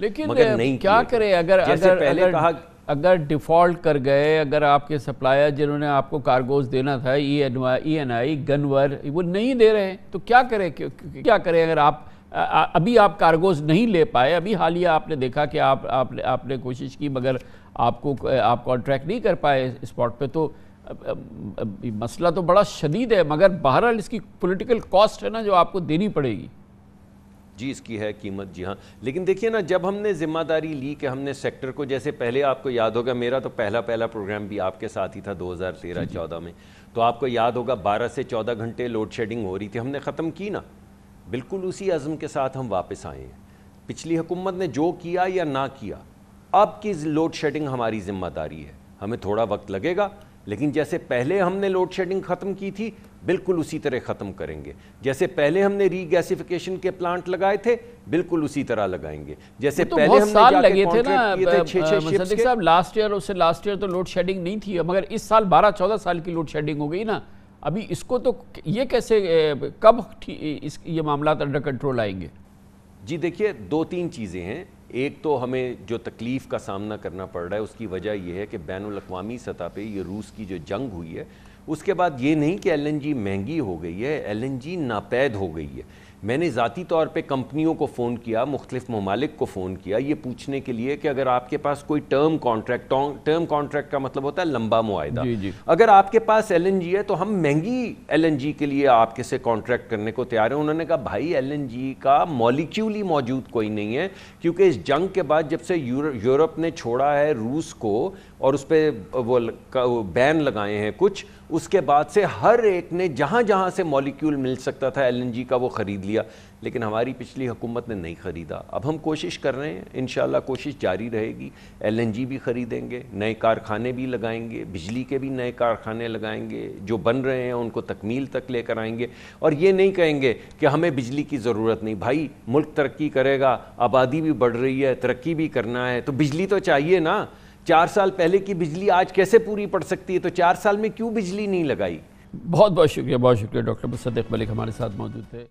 लेकिन मगर नहीं क्या करें अगर अगर पहले अगर, कहा अगर डिफॉल्ट कर गए अगर आपके सप्लायर जिन्होंने आपको कार्गोज देना था ई एन ई एन आई गनवर वो नहीं दे रहे हैं तो क्या करें क्या करें अगर आप अभी आप कार्गोज नहीं ले पाए अभी हालिया आपने देखा कि आप आपने आपने कोशिश की मगर आपको आप कॉन्ट्रैक्ट नहीं कर पाए स्पॉट पे तो मसला तो बड़ा शदीद है मगर बहरहाल इसकी पॉलिटिकल कॉस्ट है ना जो आपको देनी पड़ेगी जी इसकी है कीमत जी हाँ लेकिन देखिए ना जब हमने जिम्मेदारी ली कि हमने सेक्टर को जैसे पहले आपको याद होगा मेरा तो पहला पहला प्रोग्राम भी आपके साथ ही था 2013-14 में तो आपको याद होगा 12 से 14 घंटे लोड शेडिंग हो रही थी हमने ख़त्म की ना बिल्कुल उसी अज़म के साथ हम वापस आए हैं पिछली हुकूमत ने जो किया या ना किया अब की लोड शेडिंग हमारी जिम्मेदारी है हमें थोड़ा वक्त लगेगा लेकिन जैसे पहले हमने लोड शेडिंग ख़त्म की थी बिल्कुल उसी तरह ख़त्म करेंगे जैसे पहले हमने रीगैसिफिकेशन के प्लांट लगाए थे बिल्कुल उसी तरह लगाएंगे जैसे तो पहले हमने साल लगे थे ना छह साहब लास्ट ईयर उससे लास्ट ईयर तो लोड शेडिंग नहीं थी मगर इस साल बारह चौदह साल की लोड शेडिंग हो गई ना अभी इसको तो ये कैसे कब इस ये मामला अंडर कंट्रोल आएंगे जी देखिए दो तीन चीज़ें हैं एक तो हमें जो तकलीफ़ का सामना करना पड़ रहा है उसकी वजह यह है कि बैन अवी सतह पर ये रूस की जो जंग हुई है उसके बाद ये नहीं कि एलएनजी महंगी हो गई है एलएनजी नापैद हो गई है मैंने ज़ाती तौर पे कंपनियों को फ़ोन किया मुख्तफ ममालिक को फ़ोन किया ये पूछने के लिए कि अगर आपके पास कोई टर्म कॉन्ट्रैक्ट टर्म कॉन्ट्रैक्ट का मतलब होता है लंबा मुआदा अगर आपके पास एल है तो हम महंगी एल के लिए आपके से कॉन्ट्रैक्ट करने को तैयार हैं उन्होंने कहा भाई एल का मॉलिक्यूल ही मौजूद कोई नहीं है क्योंकि इस जंग के बाद जब से यूरोप ने छोड़ा है रूस को और उस पर वो बैन लगाए हैं कुछ उसके बाद से हर एक ने जहाँ जहाँ से मॉलिक्यूल मिल सकता था एल का वो ख़रीद लिया लेकिन हमारी पिछली हुकूमत ने नहीं ख़रीदा अब हम कोशिश कर रहे हैं इन कोशिश जारी रहेगी एलएनजी भी ख़रीदेंगे नए कारखाने भी लगाएंगे बिजली के भी नए कारखाने लगाएंगे जो बन रहे हैं उनको तकमील तक लेकर आएंगे और ये नहीं कहेंगे कि हमें बिजली की ज़रूरत नहीं भाई मुल्क तरक्की करेगा आबादी भी बढ़ रही है तरक्की भी करना है तो बिजली तो चाहिए ना चार साल पहले की बिजली आज कैसे पूरी पड़ सकती है तो चार साल में क्यों बिजली नहीं लगाई बहुत बहुत शुक्रिया बहुत शुक्रिया डॉक्टर मुसद मलिक हमारे साथ मौजूद थे